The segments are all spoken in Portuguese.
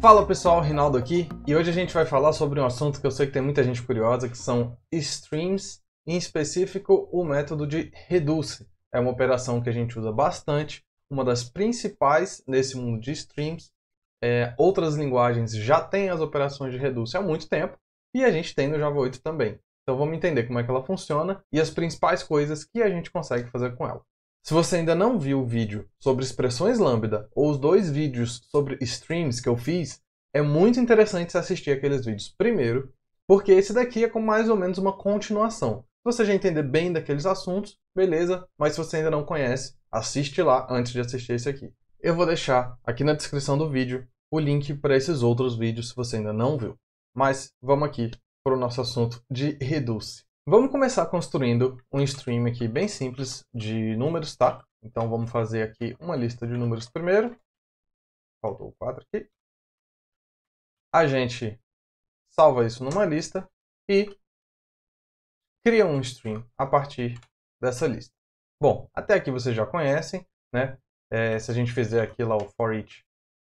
Fala pessoal, Rinaldo aqui e hoje a gente vai falar sobre um assunto que eu sei que tem muita gente curiosa, que são streams, em específico o método de reduce. É uma operação que a gente usa bastante, uma das principais nesse mundo de streams. É, outras linguagens já têm as operações de reduce há muito tempo e a gente tem no Java 8 também. Então vamos entender como é que ela funciona e as principais coisas que a gente consegue fazer com ela. Se você ainda não viu o vídeo sobre expressões lambda ou os dois vídeos sobre streams que eu fiz, é muito interessante você assistir aqueles vídeos primeiro, porque esse daqui é com mais ou menos uma continuação. Se você já entender bem daqueles assuntos, beleza, mas se você ainda não conhece, assiste lá antes de assistir esse aqui. Eu vou deixar aqui na descrição do vídeo o link para esses outros vídeos se você ainda não viu. Mas vamos aqui para o nosso assunto de Reduce. Vamos começar construindo um stream aqui bem simples de números, tá? Então vamos fazer aqui uma lista de números primeiro. Faltou o 4 aqui. A gente salva isso numa lista e cria um stream a partir dessa lista. Bom, até aqui vocês já conhecem, né? É, se a gente fizer aqui lá o for each,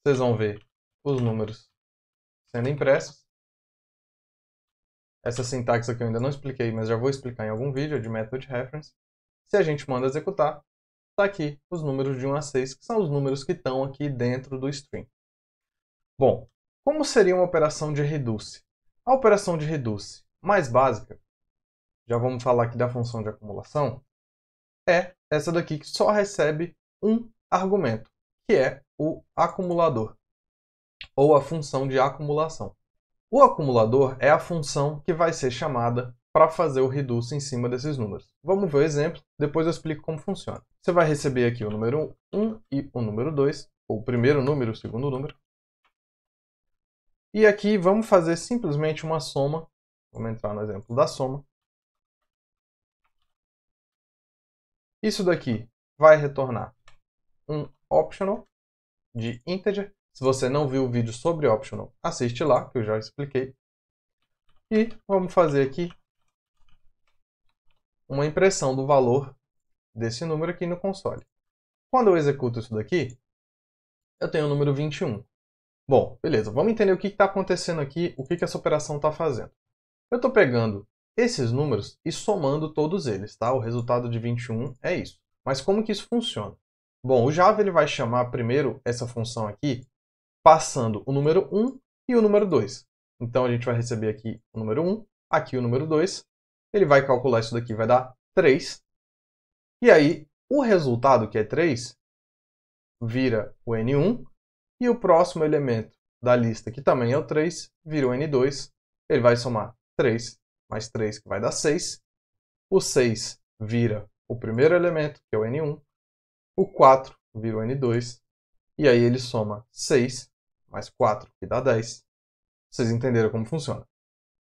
vocês vão ver os números sendo impressos. Essa sintaxe aqui eu ainda não expliquei, mas já vou explicar em algum vídeo de method reference. Se a gente manda executar, está aqui os números de 1 a 6, que são os números que estão aqui dentro do string. Bom, como seria uma operação de reduce? A operação de reduce mais básica, já vamos falar aqui da função de acumulação, é essa daqui que só recebe um argumento, que é o acumulador, ou a função de acumulação. O acumulador é a função que vai ser chamada para fazer o reduce em cima desses números. Vamos ver o exemplo, depois eu explico como funciona. Você vai receber aqui o número 1 e o número 2, ou o primeiro número, o segundo número. E aqui vamos fazer simplesmente uma soma. Vamos entrar no exemplo da soma. Isso daqui vai retornar um optional de integer se você não viu o vídeo sobre Optional, assiste lá, que eu já expliquei. E vamos fazer aqui uma impressão do valor desse número aqui no console. Quando eu executo isso daqui, eu tenho o número 21. Bom, beleza, vamos entender o que está acontecendo aqui, o que, que essa operação está fazendo. Eu estou pegando esses números e somando todos eles, tá? O resultado de 21 é isso. Mas como que isso funciona? Bom, o Java ele vai chamar primeiro essa função aqui passando o número 1 e o número 2. Então a gente vai receber aqui o número 1, aqui o número 2. Ele vai calcular isso daqui, vai dar 3. E aí o resultado, que é 3, vira o N1. E o próximo elemento da lista, que também é o 3, vira o N2. Ele vai somar 3 mais 3, que vai dar 6. O 6 vira o primeiro elemento, que é o N1. O 4 vira o N2. E aí ele soma 6 mais 4, que dá 10. Vocês entenderam como funciona.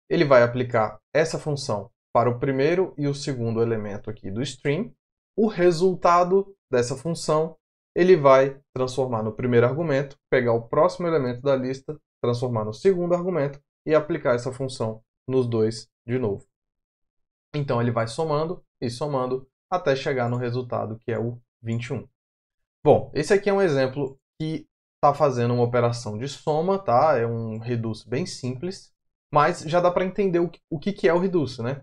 Ele vai aplicar essa função para o primeiro e o segundo elemento aqui do stream. O resultado dessa função ele vai transformar no primeiro argumento, pegar o próximo elemento da lista, transformar no segundo argumento e aplicar essa função nos dois de novo. Então ele vai somando e somando até chegar no resultado que é o 21. Bom, esse aqui é um exemplo que está fazendo uma operação de soma, tá? É um reduce bem simples, mas já dá para entender o, que, o que, que é o reduce, né?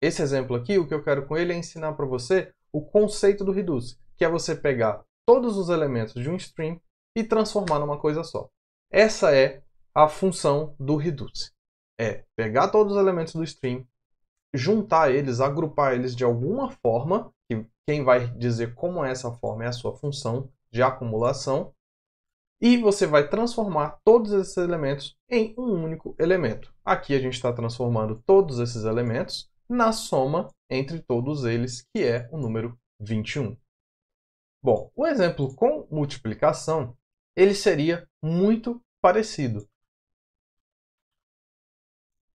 Esse exemplo aqui, o que eu quero com ele é ensinar para você o conceito do reduce, que é você pegar todos os elementos de um stream e transformar numa coisa só. Essa é a função do reduce. É pegar todos os elementos do stream, juntar eles, agrupar eles de alguma forma, que quem vai dizer como é essa forma é a sua função de acumulação, e você vai transformar todos esses elementos em um único elemento. Aqui a gente está transformando todos esses elementos na soma entre todos eles, que é o número 21. Bom, o exemplo com multiplicação, ele seria muito parecido.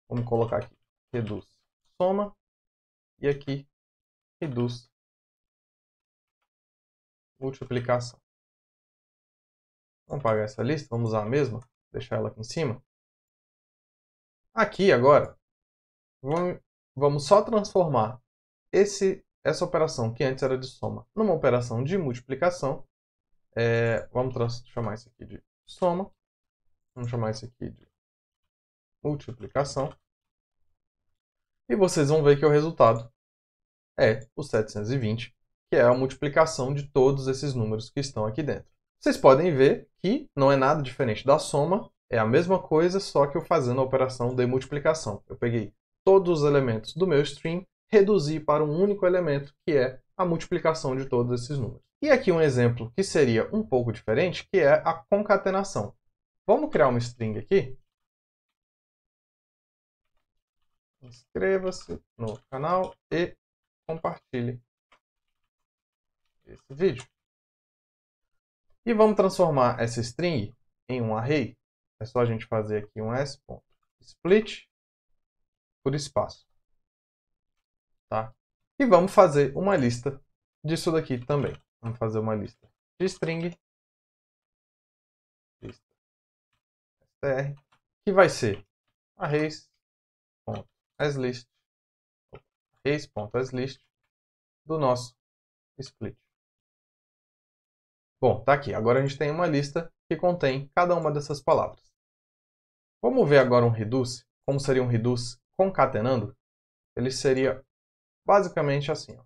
Vamos colocar aqui, reduz soma, e aqui reduz multiplicação. Vamos pagar essa lista, vamos usar a mesma, deixar ela aqui em cima. Aqui agora, vamos só transformar esse, essa operação que antes era de soma numa operação de multiplicação. É, vamos chamar isso aqui de soma. Vamos chamar isso aqui de multiplicação. E vocês vão ver que o resultado é o 720, que é a multiplicação de todos esses números que estão aqui dentro. Vocês podem ver que não é nada diferente da soma, é a mesma coisa, só que eu fazendo a operação de multiplicação. Eu peguei todos os elementos do meu stream, reduzi para um único elemento, que é a multiplicação de todos esses números. E aqui um exemplo que seria um pouco diferente, que é a concatenação. Vamos criar uma string aqui? Inscreva-se no canal e compartilhe esse vídeo. E vamos transformar essa string em um array. É só a gente fazer aqui um s.split por espaço. Tá? E vamos fazer uma lista disso daqui também. Vamos fazer uma lista de string. Lista str. Que vai ser arrays.slist arrays.slist do nosso split. Bom, tá aqui. Agora a gente tem uma lista que contém cada uma dessas palavras. Vamos ver agora um reduce. Como seria um reduce concatenando? Ele seria basicamente assim.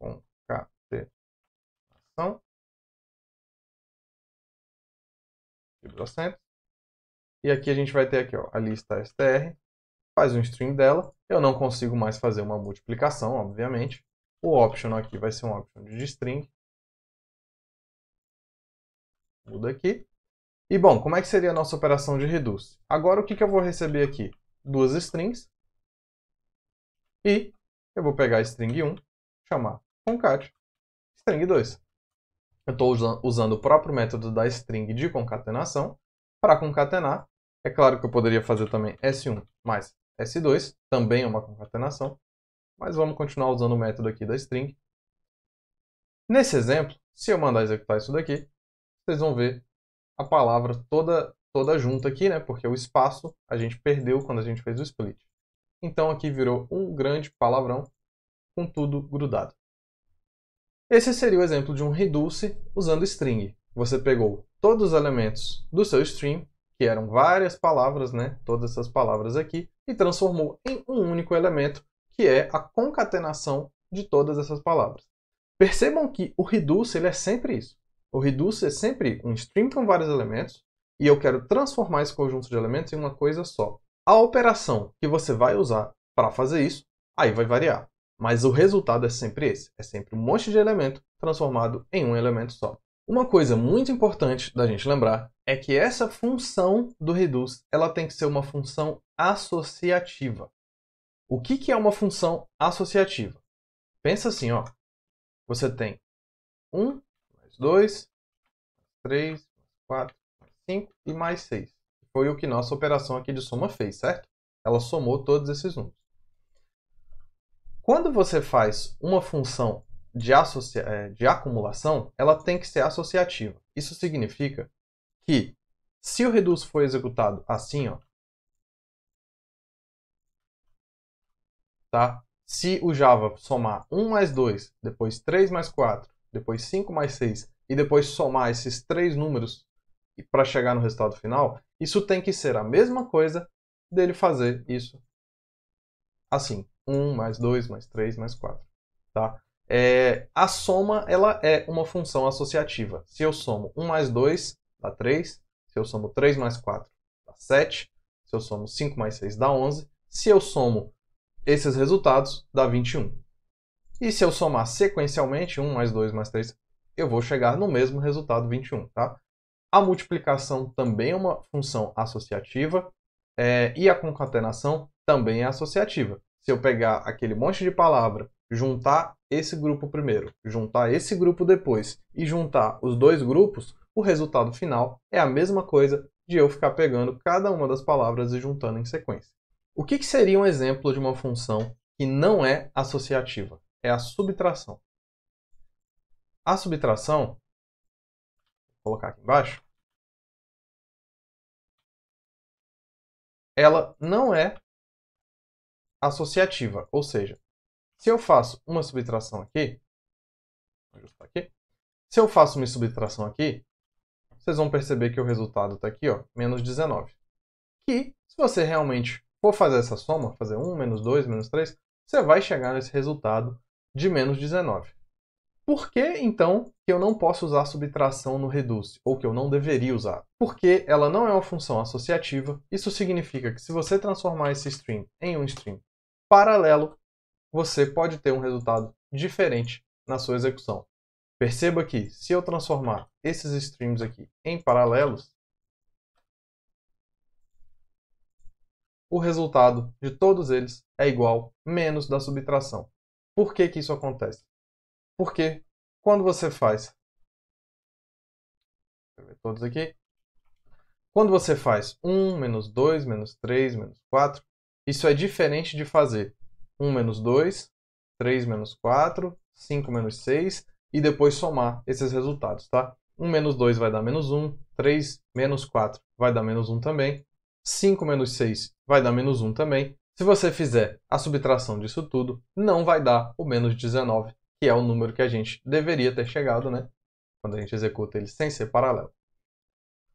Ó. Concatenação. E aqui a gente vai ter aqui ó, a lista str. Faz um string dela. Eu não consigo mais fazer uma multiplicação, obviamente. O optional aqui vai ser um option de string. Muda aqui. E bom, como é que seria a nossa operação de reduce? Agora o que, que eu vou receber aqui? Duas strings. E eu vou pegar a string 1, chamar concat, string 2. Eu estou usando o próprio método da string de concatenação para concatenar. É claro que eu poderia fazer também S1 mais S2, também é uma concatenação mas vamos continuar usando o método aqui da string. Nesse exemplo, se eu mandar executar isso daqui, vocês vão ver a palavra toda, toda junta aqui, né? Porque o espaço a gente perdeu quando a gente fez o split. Então aqui virou um grande palavrão com tudo grudado. Esse seria o exemplo de um reduce usando string. Você pegou todos os elementos do seu stream, que eram várias palavras, né? Todas essas palavras aqui, e transformou em um único elemento que é a concatenação de todas essas palavras. Percebam que o reduce ele é sempre isso. O reduce é sempre um stream com vários elementos e eu quero transformar esse conjunto de elementos em uma coisa só. A operação que você vai usar para fazer isso, aí vai variar. Mas o resultado é sempre esse, é sempre um monte de elemento transformado em um elemento só. Uma coisa muito importante da gente lembrar é que essa função do reduce, ela tem que ser uma função associativa. O que, que é uma função associativa? Pensa assim, ó. Você tem 1, mais 2, 3, 4, 5 e mais 6. Foi o que nossa operação aqui de soma fez, certo? Ela somou todos esses números. Quando você faz uma função de, eh, de acumulação, ela tem que ser associativa. Isso significa que se o reduzo for executado assim, ó, tá? Se o Java somar 1 mais 2, depois 3 mais 4, depois 5 mais 6 e depois somar esses três números para chegar no resultado final, isso tem que ser a mesma coisa dele fazer isso assim. 1 mais 2 mais 3 mais 4, tá? É, a soma ela é uma função associativa. Se eu somo 1 mais 2, dá 3. Se eu somo 3 mais 4, dá 7. Se eu somo 5 mais 6, dá 11. Se eu somo esses resultados dá 21. E se eu somar sequencialmente, 1 mais 2 mais 3, eu vou chegar no mesmo resultado 21, tá? A multiplicação também é uma função associativa é, e a concatenação também é associativa. Se eu pegar aquele monte de palavra, juntar esse grupo primeiro, juntar esse grupo depois e juntar os dois grupos, o resultado final é a mesma coisa de eu ficar pegando cada uma das palavras e juntando em sequência. O que, que seria um exemplo de uma função que não é associativa? É a subtração. A subtração, vou colocar aqui embaixo, ela não é associativa, ou seja, se eu faço uma subtração aqui, aqui, se eu faço uma subtração aqui, vocês vão perceber que o resultado está aqui, ó, menos 19. Que, se você realmente for fazer essa soma, fazer 1 menos 2 menos 3, você vai chegar nesse resultado de menos 19. Por que, então, que eu não posso usar subtração no reduce, ou que eu não deveria usar? Porque ela não é uma função associativa, isso significa que se você transformar esse string em um string paralelo, você pode ter um resultado diferente na sua execução. Perceba que, se eu transformar esses streams aqui em paralelos, o resultado de todos eles é igual menos da subtração. Por que, que isso acontece? Porque quando você faz. todos aqui. Quando você faz 1, menos 2, menos 3, menos 4, isso é diferente de fazer 1 menos 2, 3 menos 4, 5 menos 6 e depois somar esses resultados, tá? 1 menos 2 vai dar menos 1, 3 menos 4 vai dar menos 1 também, 5 menos 6 vai dar menos 1 também. Se você fizer a subtração disso tudo, não vai dar o menos 19, que é o número que a gente deveria ter chegado, né? Quando a gente executa ele sem ser paralelo.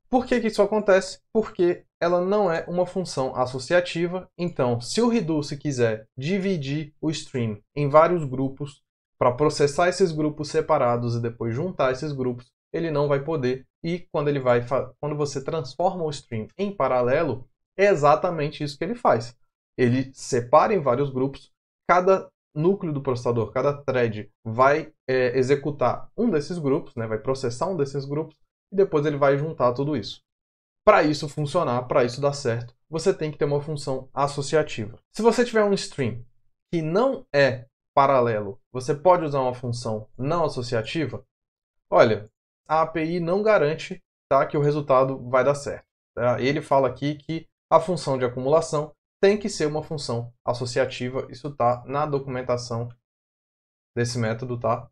Por que, que isso acontece? Porque ela não é uma função associativa, então se o Reduce quiser dividir o stream em vários grupos, para processar esses grupos separados e depois juntar esses grupos, ele não vai poder. E quando ele vai quando você transforma o stream em paralelo, é exatamente isso que ele faz. Ele separa em vários grupos, cada núcleo do processador, cada thread vai é, executar um desses grupos, né, vai processar um desses grupos e depois ele vai juntar tudo isso. Para isso funcionar, para isso dar certo, você tem que ter uma função associativa. Se você tiver um stream que não é paralelo, você pode usar uma função não associativa? Olha, a API não garante tá, que o resultado vai dar certo. Tá? Ele fala aqui que a função de acumulação tem que ser uma função associativa. Isso está na documentação desse método, tá?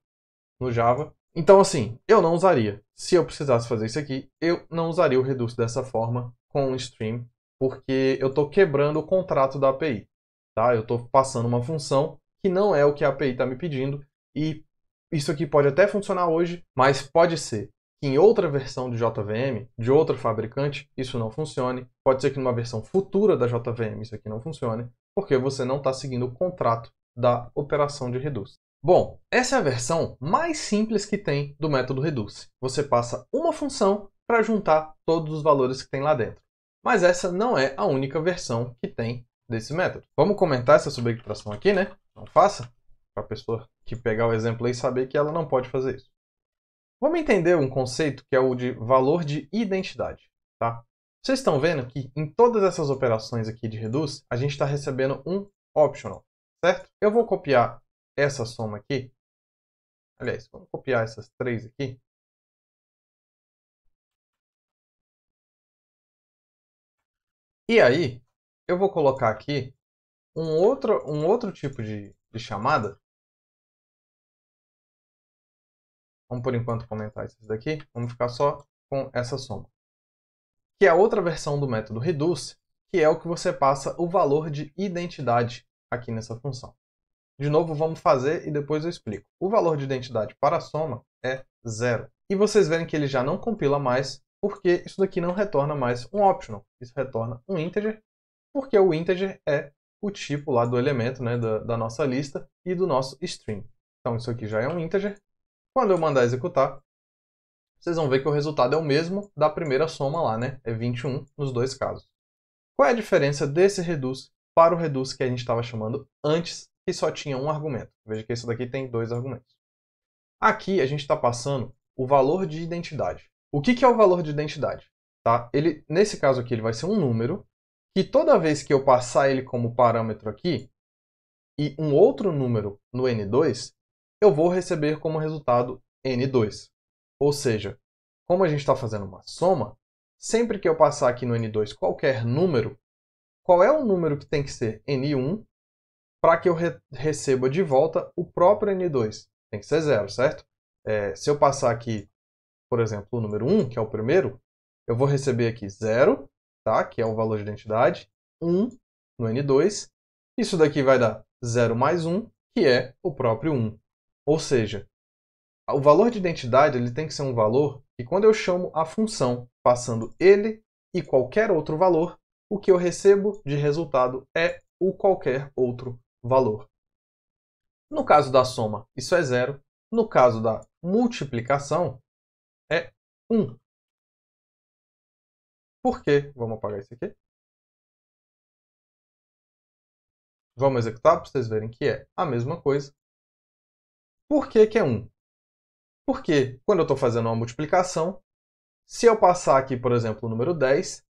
No Java. Então, assim, eu não usaria. Se eu precisasse fazer isso aqui, eu não usaria o reduce dessa forma com o stream, porque eu estou quebrando o contrato da API, tá? Eu estou passando uma função que não é o que a API está me pedindo e isso aqui pode até funcionar hoje, mas pode ser que em outra versão de JVM, de outro fabricante, isso não funcione. Pode ser que numa versão futura da JVM isso aqui não funcione, porque você não está seguindo o contrato da operação de reduce. Bom, essa é a versão mais simples que tem do método reduce. Você passa uma função para juntar todos os valores que tem lá dentro. Mas essa não é a única versão que tem desse método. Vamos comentar essa subexpressão aqui, né? Não faça para a pessoa que pegar o exemplo aí saber que ela não pode fazer isso. Vamos entender um conceito que é o de valor de identidade, tá? Vocês estão vendo que em todas essas operações aqui de reduce, a gente está recebendo um optional, certo? Eu vou copiar essa soma aqui. Aliás, vamos copiar essas três aqui. E aí, eu vou colocar aqui um outro, um outro tipo de, de chamada Vamos por enquanto comentar isso daqui. Vamos ficar só com essa soma. Que é a outra versão do método reduce, que é o que você passa o valor de identidade aqui nessa função. De novo, vamos fazer e depois eu explico. O valor de identidade para a soma é zero. E vocês verem que ele já não compila mais, porque isso daqui não retorna mais um optional. Isso retorna um integer, porque o integer é o tipo lá do elemento né, da, da nossa lista e do nosso string. Então isso aqui já é um integer, quando eu mandar executar, vocês vão ver que o resultado é o mesmo da primeira soma lá, né? É 21 nos dois casos. Qual é a diferença desse reduce para o reduce que a gente estava chamando antes, que só tinha um argumento? Veja que isso daqui tem dois argumentos. Aqui a gente está passando o valor de identidade. O que, que é o valor de identidade? Tá? Ele, nesse caso aqui, ele vai ser um número que toda vez que eu passar ele como parâmetro aqui e um outro número no N2, eu vou receber como resultado N2. Ou seja, como a gente está fazendo uma soma, sempre que eu passar aqui no N2 qualquer número, qual é o número que tem que ser N1 para que eu re receba de volta o próprio N2? Tem que ser zero, certo? É, se eu passar aqui, por exemplo, o número 1, que é o primeiro, eu vou receber aqui 0, tá? que é o valor de identidade, 1 no N2. Isso daqui vai dar 0 mais 1, que é o próprio 1. Ou seja, o valor de identidade ele tem que ser um valor que, quando eu chamo a função passando ele e qualquer outro valor, o que eu recebo de resultado é o qualquer outro valor. No caso da soma, isso é zero. No caso da multiplicação, é 1. Por quê? Vamos apagar isso aqui. Vamos executar para vocês verem que é a mesma coisa. Por que, que é 1? Porque quando eu estou fazendo uma multiplicação, se eu passar aqui, por exemplo, o número 10,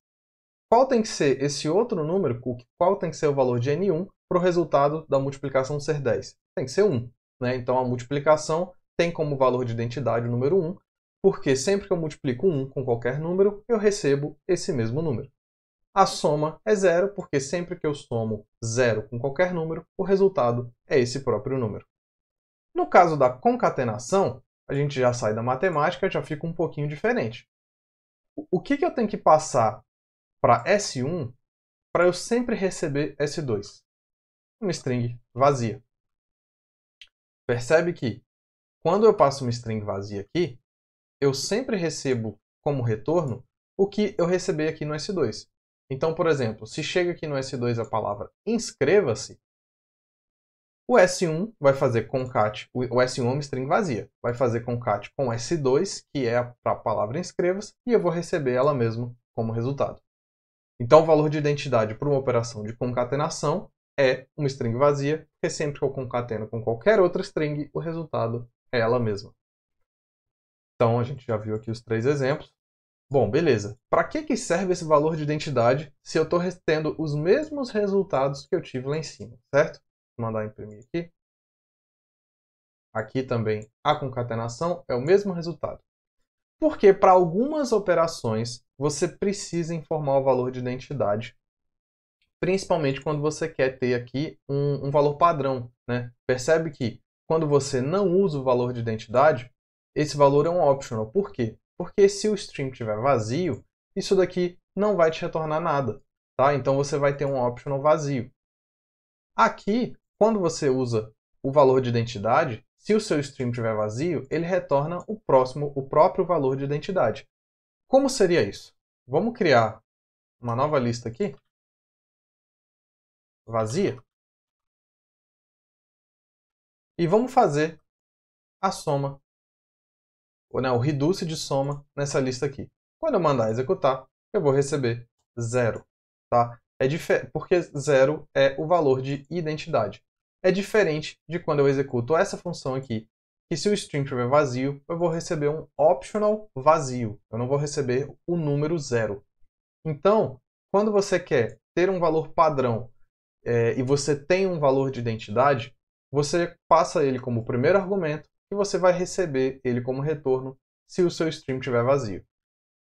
qual tem que ser esse outro número, qual tem que ser o valor de n1 para o resultado da multiplicação ser 10? Tem que ser 1. Né? Então a multiplicação tem como valor de identidade o número 1, porque sempre que eu multiplico 1 com qualquer número, eu recebo esse mesmo número. A soma é zero, porque sempre que eu somo zero com qualquer número, o resultado é esse próprio número. No caso da concatenação, a gente já sai da matemática, já fica um pouquinho diferente. O que, que eu tenho que passar para S1 para eu sempre receber S2? Uma string vazia. Percebe que quando eu passo uma string vazia aqui, eu sempre recebo como retorno o que eu recebi aqui no S2. Então, por exemplo, se chega aqui no S2 a palavra inscreva-se, o S1 vai fazer concat, tipo, o S1 é uma string vazia, vai fazer concat com tipo, S2, que é a palavra inscreva e eu vou receber ela mesmo como resultado. Então o valor de identidade para uma operação de concatenação é uma string vazia, porque sempre que eu concateno com qualquer outra string, o resultado é ela mesma. Então a gente já viu aqui os três exemplos. Bom, beleza. Para que, que serve esse valor de identidade se eu estou tendo os mesmos resultados que eu tive lá em cima, certo? mandar imprimir aqui. Aqui também a concatenação é o mesmo resultado. Porque para algumas operações você precisa informar o valor de identidade, principalmente quando você quer ter aqui um, um valor padrão. Né? Percebe que quando você não usa o valor de identidade, esse valor é um optional. Por quê? Porque se o stream estiver vazio, isso daqui não vai te retornar nada. Tá? Então você vai ter um optional vazio. Aqui quando você usa o valor de identidade, se o seu stream estiver vazio, ele retorna o próximo, o próprio valor de identidade. Como seria isso? Vamos criar uma nova lista aqui, vazia, e vamos fazer a soma, ou né, o reduce de soma nessa lista aqui. Quando eu mandar executar, eu vou receber zero, tá? É porque zero é o valor de identidade é diferente de quando eu executo essa função aqui, que se o string estiver vazio, eu vou receber um optional vazio, eu não vou receber o número zero. Então, quando você quer ter um valor padrão é, e você tem um valor de identidade, você passa ele como primeiro argumento e você vai receber ele como retorno se o seu stream estiver vazio.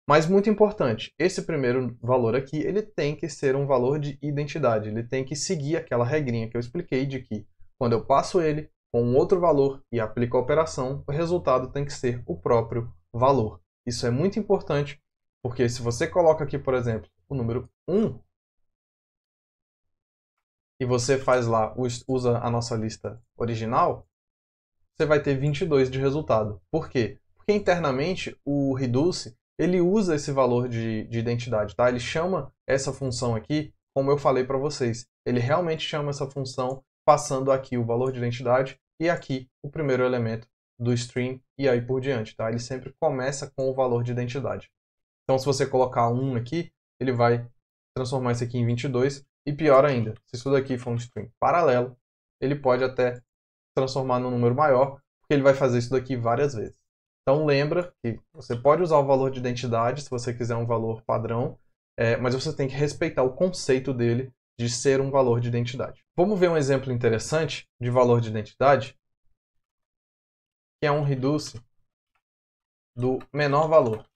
Mas muito importante, esse primeiro valor aqui, ele tem que ser um valor de identidade, ele tem que seguir aquela regrinha que eu expliquei de que quando eu passo ele com um outro valor e aplico a operação, o resultado tem que ser o próprio valor. Isso é muito importante, porque se você coloca aqui, por exemplo, o número 1, e você faz lá, usa a nossa lista original, você vai ter 22 de resultado. Por quê? Porque internamente o reduce, ele usa esse valor de, de identidade, tá? Ele chama essa função aqui, como eu falei para vocês, ele realmente chama essa função passando aqui o valor de identidade e aqui o primeiro elemento do stream e aí por diante, tá? Ele sempre começa com o valor de identidade. Então, se você colocar 1 aqui, ele vai transformar isso aqui em 22. E pior ainda, se isso daqui for um stream paralelo, ele pode até transformar num número maior, porque ele vai fazer isso daqui várias vezes. Então, lembra que você pode usar o valor de identidade se você quiser um valor padrão, é, mas você tem que respeitar o conceito dele de ser um valor de identidade. Vamos ver um exemplo interessante de valor de identidade, que é um reduce do menor valor.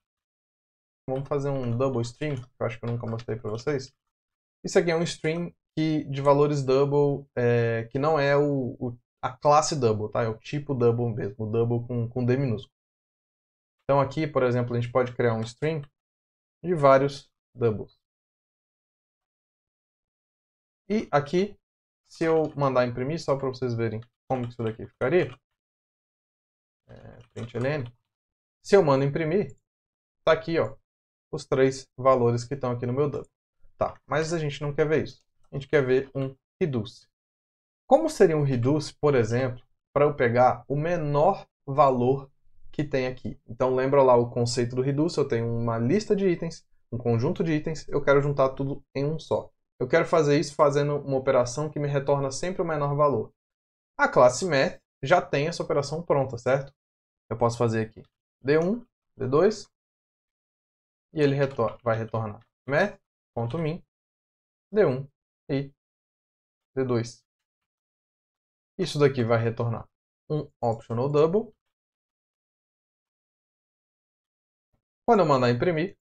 Vamos fazer um double stream, que eu acho que eu nunca mostrei para vocês. Isso aqui é um stream que, de valores double, é, que não é o, o, a classe double, tá? É o tipo double mesmo, o double com, com D minúsculo. Então aqui, por exemplo, a gente pode criar um stream de vários doubles. E aqui, se eu mandar imprimir, só para vocês verem como isso daqui ficaria, é, print LN, se eu mando imprimir, tá aqui, ó, os três valores que estão aqui no meu dump Tá, mas a gente não quer ver isso. A gente quer ver um reduce. Como seria um reduce, por exemplo, para eu pegar o menor valor que tem aqui? Então lembra lá o conceito do reduce, eu tenho uma lista de itens, um conjunto de itens, eu quero juntar tudo em um só. Eu quero fazer isso fazendo uma operação que me retorna sempre o menor valor. A classe math já tem essa operação pronta, certo? Eu posso fazer aqui D1, D2, e ele retor vai retornar math.min, D1 e D2. Isso daqui vai retornar um optional double. Quando eu mandar imprimir,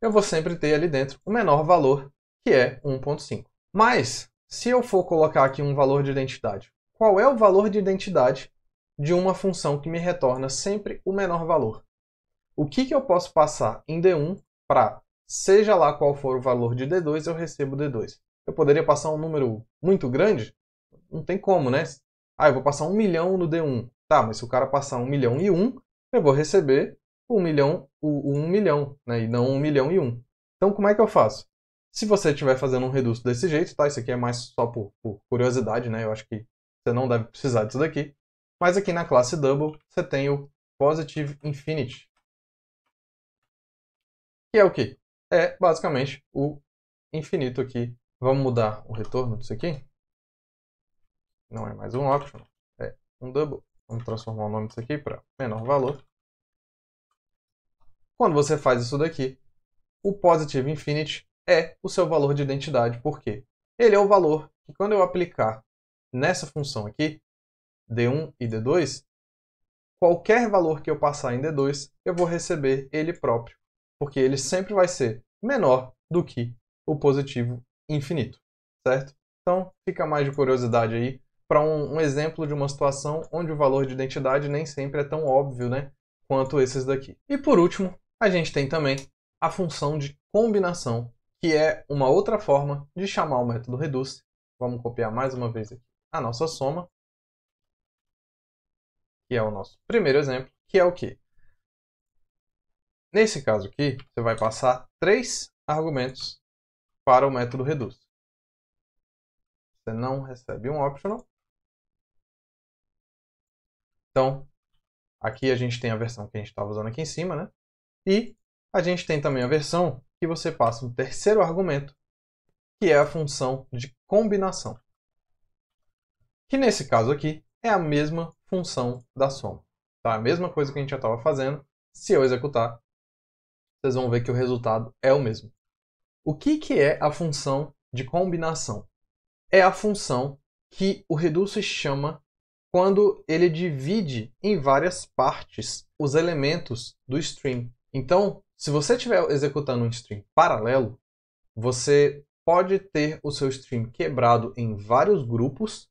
eu vou sempre ter ali dentro o menor valor que é 1.5. Mas, se eu for colocar aqui um valor de identidade, qual é o valor de identidade de uma função que me retorna sempre o menor valor? O que, que eu posso passar em D1 para, seja lá qual for o valor de D2, eu recebo D2? Eu poderia passar um número muito grande? Não tem como, né? Ah, eu vou passar um milhão no D1. Tá, mas se o cara passar um milhão e um, eu vou receber um milhão, um milhão, né? E não um milhão e um. Então, como é que eu faço? Se você estiver fazendo um reduto desse jeito, tá? Isso aqui é mais só por, por curiosidade, né? Eu acho que você não deve precisar disso daqui. Mas aqui na classe Double, você tem o Positive Infinity. Que é o quê? É basicamente o infinito aqui. Vamos mudar o retorno disso aqui? Não é mais um option, é um double. Vamos transformar o nome disso aqui para menor valor. Quando você faz isso daqui, o Positive Infinity é o seu valor de identidade. Por quê? Ele é o valor que quando eu aplicar nessa função aqui, D1 e D2, qualquer valor que eu passar em D2, eu vou receber ele próprio, porque ele sempre vai ser menor do que o positivo infinito, certo? Então, fica mais de curiosidade aí para um, um, exemplo de uma situação onde o valor de identidade nem sempre é tão óbvio, né, quanto esses daqui. E por último, a gente tem também a função de combinação que é uma outra forma de chamar o método reduce. Vamos copiar mais uma vez aqui a nossa soma, que é o nosso primeiro exemplo, que é o quê? Nesse caso aqui, você vai passar três argumentos para o método reduce. Você não recebe um optional. Então, aqui a gente tem a versão que a gente estava usando aqui em cima, né? E a gente tem também a versão que você passa um terceiro argumento, que é a função de combinação. Que nesse caso aqui é a mesma função da soma. Tá? A mesma coisa que a gente já estava fazendo. Se eu executar, vocês vão ver que o resultado é o mesmo. O que, que é a função de combinação? É a função que o Reduce chama quando ele divide em várias partes os elementos do stream. Então, se você estiver executando um stream paralelo, você pode ter o seu stream quebrado em vários grupos,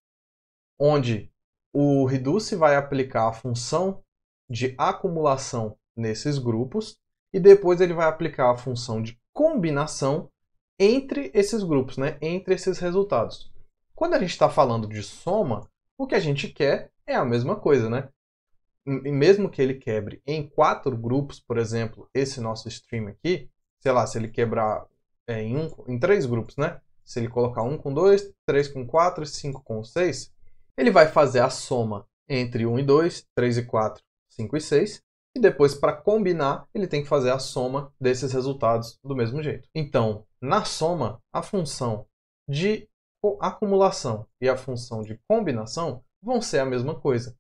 onde o Reduce vai aplicar a função de acumulação nesses grupos e depois ele vai aplicar a função de combinação entre esses grupos, né? entre esses resultados. Quando a gente está falando de soma, o que a gente quer é a mesma coisa, né? mesmo que ele quebre em quatro grupos, por exemplo, esse nosso stream aqui, sei lá, se ele quebrar é, em, um, em três grupos, né? Se ele colocar um com dois, três com quatro, cinco com seis, ele vai fazer a soma entre um e dois, três e quatro, cinco e seis, E depois, para combinar, ele tem que fazer a soma desses resultados do mesmo jeito. Então, na soma, a função de acumulação e a função de combinação vão ser a mesma coisa.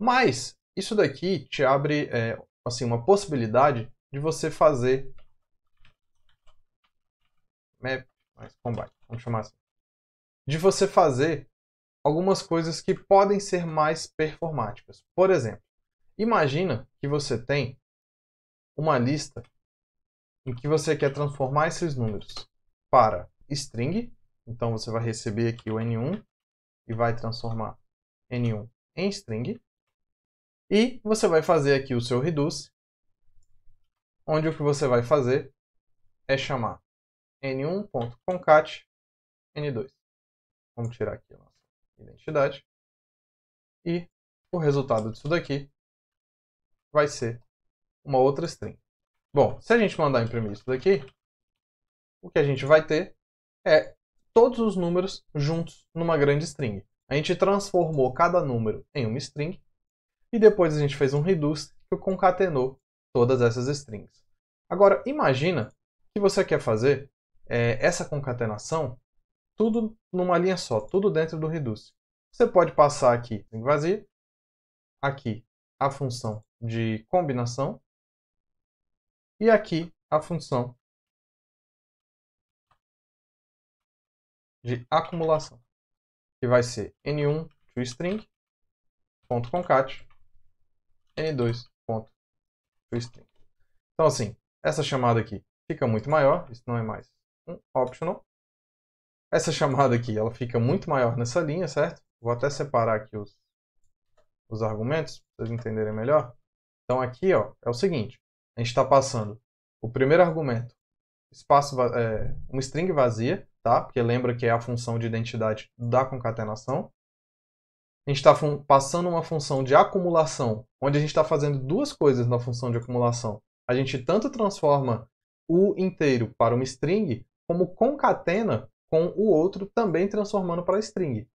Mas isso daqui te abre é, assim, uma possibilidade de você fazer map mais combate, vamos chamar assim, de você fazer algumas coisas que podem ser mais performáticas. Por exemplo, imagina que você tem uma lista em que você quer transformar esses números para string, então você vai receber aqui o n1 e vai transformar n1 em string. E você vai fazer aqui o seu reduce, onde o que você vai fazer é chamar n1.concat n2. Vamos tirar aqui a nossa identidade. E o resultado disso daqui vai ser uma outra string. Bom, se a gente mandar imprimir isso daqui, o que a gente vai ter é todos os números juntos numa grande string. A gente transformou cada número em uma string e depois a gente fez um reduce que concatenou todas essas strings. Agora, imagina que você quer fazer é, essa concatenação tudo numa linha só, tudo dentro do reduce. Você pode passar aqui string vazio aqui a função de combinação e aqui a função de acumulação, que vai ser n1 toString.concat N2. Ponto. String. Então, assim, essa chamada aqui fica muito maior. Isso não é mais um optional. Essa chamada aqui, ela fica muito maior nessa linha, certo? Vou até separar aqui os, os argumentos, para vocês entenderem melhor. Então, aqui, ó, é o seguinte. A gente está passando o primeiro argumento, espaço, é, uma string vazia, tá? Porque lembra que é a função de identidade da concatenação a gente está passando uma função de acumulação, onde a gente está fazendo duas coisas na função de acumulação. A gente tanto transforma o inteiro para uma string, como concatena com o outro também transformando para string.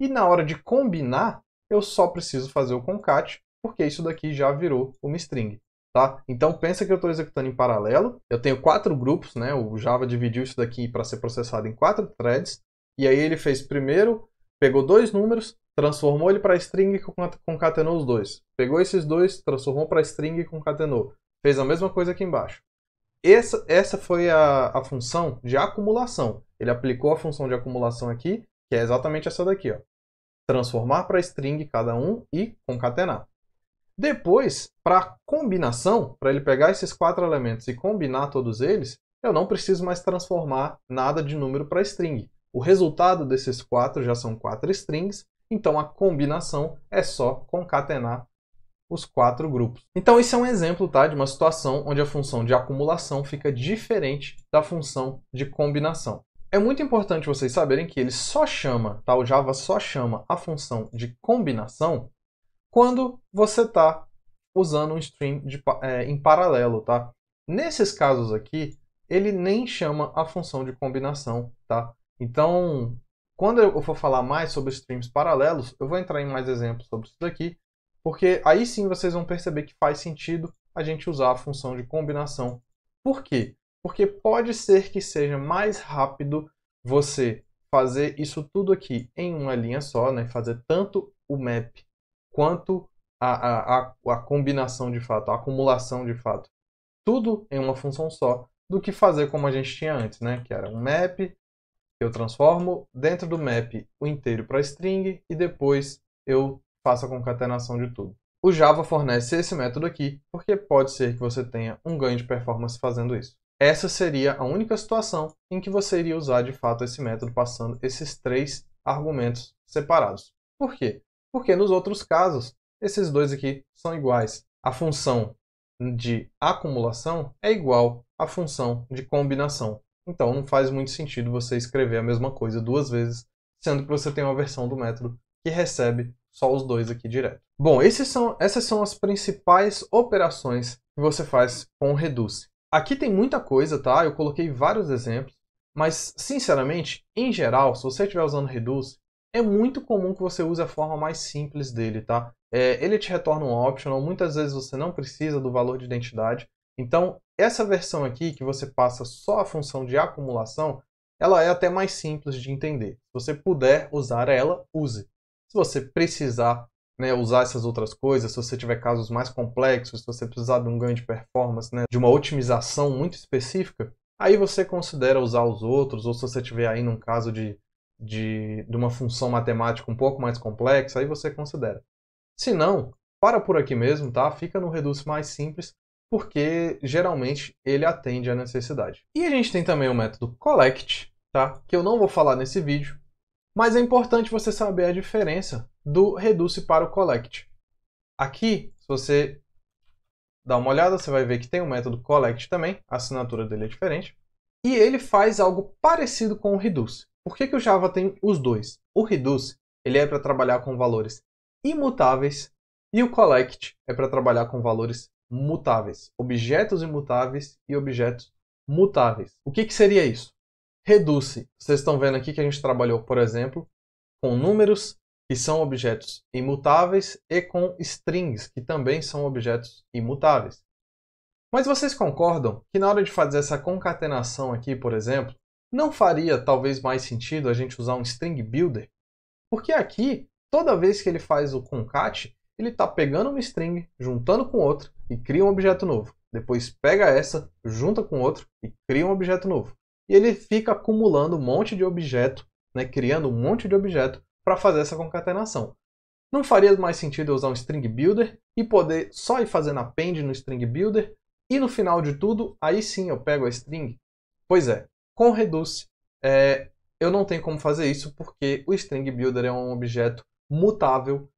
E na hora de combinar, eu só preciso fazer o concat, porque isso daqui já virou uma string. Tá? Então pensa que eu estou executando em paralelo. Eu tenho quatro grupos, né? O Java dividiu isso daqui para ser processado em quatro threads. E aí ele fez primeiro, pegou dois números, transformou ele para string e concatenou os dois. Pegou esses dois, transformou para string e concatenou. Fez a mesma coisa aqui embaixo. Essa, essa foi a, a função de acumulação. Ele aplicou a função de acumulação aqui, que é exatamente essa daqui. Ó. Transformar para string cada um e concatenar. Depois, para combinação, para ele pegar esses quatro elementos e combinar todos eles, eu não preciso mais transformar nada de número para string. O resultado desses quatro já são quatro strings, então a combinação é só concatenar os quatro grupos. Então isso é um exemplo tá, de uma situação onde a função de acumulação fica diferente da função de combinação. É muito importante vocês saberem que ele só chama, tá? o Java só chama a função de combinação quando você está usando um stream de, é, em paralelo. Tá? Nesses casos aqui, ele nem chama a função de combinação. Tá? Então, quando eu for falar mais sobre streams paralelos, eu vou entrar em mais exemplos sobre isso daqui, porque aí sim vocês vão perceber que faz sentido a gente usar a função de combinação. Por quê? Porque pode ser que seja mais rápido você fazer isso tudo aqui em uma linha só, né? fazer tanto o map quanto a, a, a, combinação de fato, a acumulação de fato, tudo em uma função só, do que fazer como a gente tinha antes, né? que era um map, eu transformo dentro do map o inteiro para string e depois eu faço a concatenação de tudo. O Java fornece esse método aqui, porque pode ser que você tenha um ganho de performance fazendo isso. Essa seria a única situação em que você iria usar de fato esse método passando esses três argumentos separados. Por quê? Porque nos outros casos, esses dois aqui são iguais. A função de acumulação é igual à função de combinação. Então não faz muito sentido você escrever a mesma coisa duas vezes, sendo que você tem uma versão do método que recebe só os dois aqui direto. Bom, são, essas são as principais operações que você faz com o reduce. Aqui tem muita coisa, tá? Eu coloquei vários exemplos, mas sinceramente, em geral, se você estiver usando reduce, é muito comum que você use a forma mais simples dele, tá? É, ele te retorna um optional, muitas vezes você não precisa do valor de identidade, então, essa versão aqui, que você passa só a função de acumulação, ela é até mais simples de entender. Se você puder usar ela, use. Se você precisar né, usar essas outras coisas, se você tiver casos mais complexos, se você precisar de um ganho de performance, né, de uma otimização muito específica, aí você considera usar os outros, ou se você tiver aí num caso de, de, de uma função matemática um pouco mais complexa, aí você considera. Se não, para por aqui mesmo, tá? Fica no Reduce mais simples, porque geralmente ele atende à necessidade. E a gente tem também o método collect, tá? Que eu não vou falar nesse vídeo, mas é importante você saber a diferença do reduce para o collect. Aqui, se você dá uma olhada, você vai ver que tem o método collect também, a assinatura dele é diferente, e ele faz algo parecido com o reduce. Por que, que o Java tem os dois? O reduce ele é para trabalhar com valores imutáveis e o collect é para trabalhar com valores mutáveis. Objetos imutáveis e objetos mutáveis. O que, que seria isso? Reduce. Vocês estão vendo aqui que a gente trabalhou, por exemplo, com números, que são objetos imutáveis, e com strings, que também são objetos imutáveis. Mas vocês concordam que na hora de fazer essa concatenação aqui, por exemplo, não faria talvez mais sentido a gente usar um string builder? Porque aqui, toda vez que ele faz o concat, ele está pegando uma string, juntando com outra e cria um objeto novo. Depois pega essa, junta com outro e cria um objeto novo. E ele fica acumulando um monte de objeto, né, criando um monte de objeto para fazer essa concatenação. Não faria mais sentido usar um string builder e poder só ir fazendo append no string builder e no final de tudo, aí sim eu pego a string? Pois é, com reduce é, eu não tenho como fazer isso porque o string builder é um objeto mutável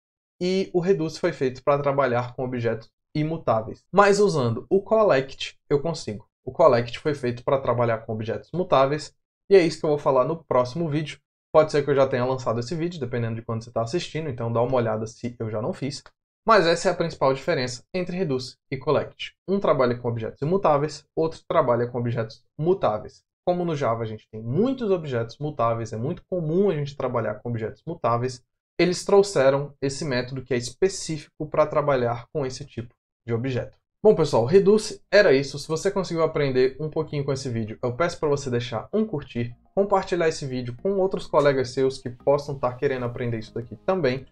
e o reduce foi feito para trabalhar com objetos imutáveis. Mas usando o collect eu consigo. O collect foi feito para trabalhar com objetos mutáveis e é isso que eu vou falar no próximo vídeo. Pode ser que eu já tenha lançado esse vídeo, dependendo de quando você está assistindo, então dá uma olhada se eu já não fiz. Mas essa é a principal diferença entre reduce e collect. Um trabalha com objetos imutáveis, outro trabalha com objetos mutáveis. Como no Java a gente tem muitos objetos mutáveis, é muito comum a gente trabalhar com objetos mutáveis, eles trouxeram esse método que é específico para trabalhar com esse tipo de objeto. Bom pessoal, Reduce era isso. Se você conseguiu aprender um pouquinho com esse vídeo, eu peço para você deixar um curtir, compartilhar esse vídeo com outros colegas seus que possam estar tá querendo aprender isso daqui também.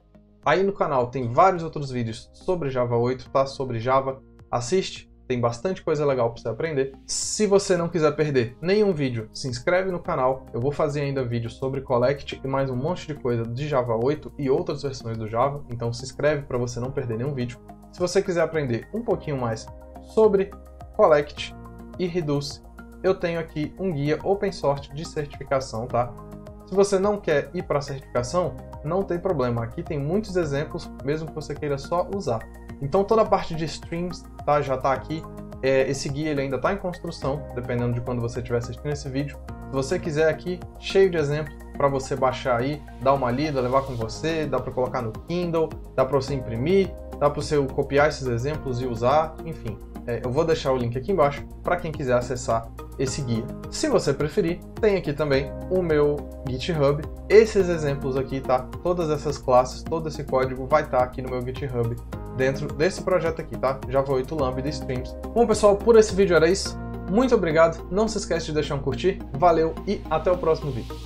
Aí no canal tem vários outros vídeos sobre Java 8, tá? Sobre Java. Assiste, tem bastante coisa legal para você aprender. Se você não quiser perder nenhum vídeo, se inscreve no canal. Eu vou fazer ainda vídeos sobre Collect e mais um monte de coisa de Java 8 e outras versões do Java, então se inscreve para você não perder nenhum vídeo. Se você quiser aprender um pouquinho mais sobre Collect e Reduce, eu tenho aqui um guia open source de certificação, tá? Se você não quer ir para a certificação, não tem problema. Aqui tem muitos exemplos, mesmo que você queira só usar. Então toda a parte de streams tá, já está aqui. É, esse guia ele ainda está em construção, dependendo de quando você estiver assistindo esse vídeo. Se você quiser aqui, cheio de exemplos para você baixar aí, dar uma lida, levar com você, dá para colocar no Kindle, dá para você imprimir, dá para você copiar esses exemplos e usar, enfim. É, eu vou deixar o link aqui embaixo para quem quiser acessar esse guia. Se você preferir, tem aqui também o meu GitHub. Esses exemplos aqui, tá? Todas essas classes, todo esse código vai estar tá aqui no meu GitHub dentro desse projeto aqui, tá? Java 8 Lambda Streams. Bom, pessoal, por esse vídeo era isso. Muito obrigado, não se esquece de deixar um curtir, valeu e até o próximo vídeo.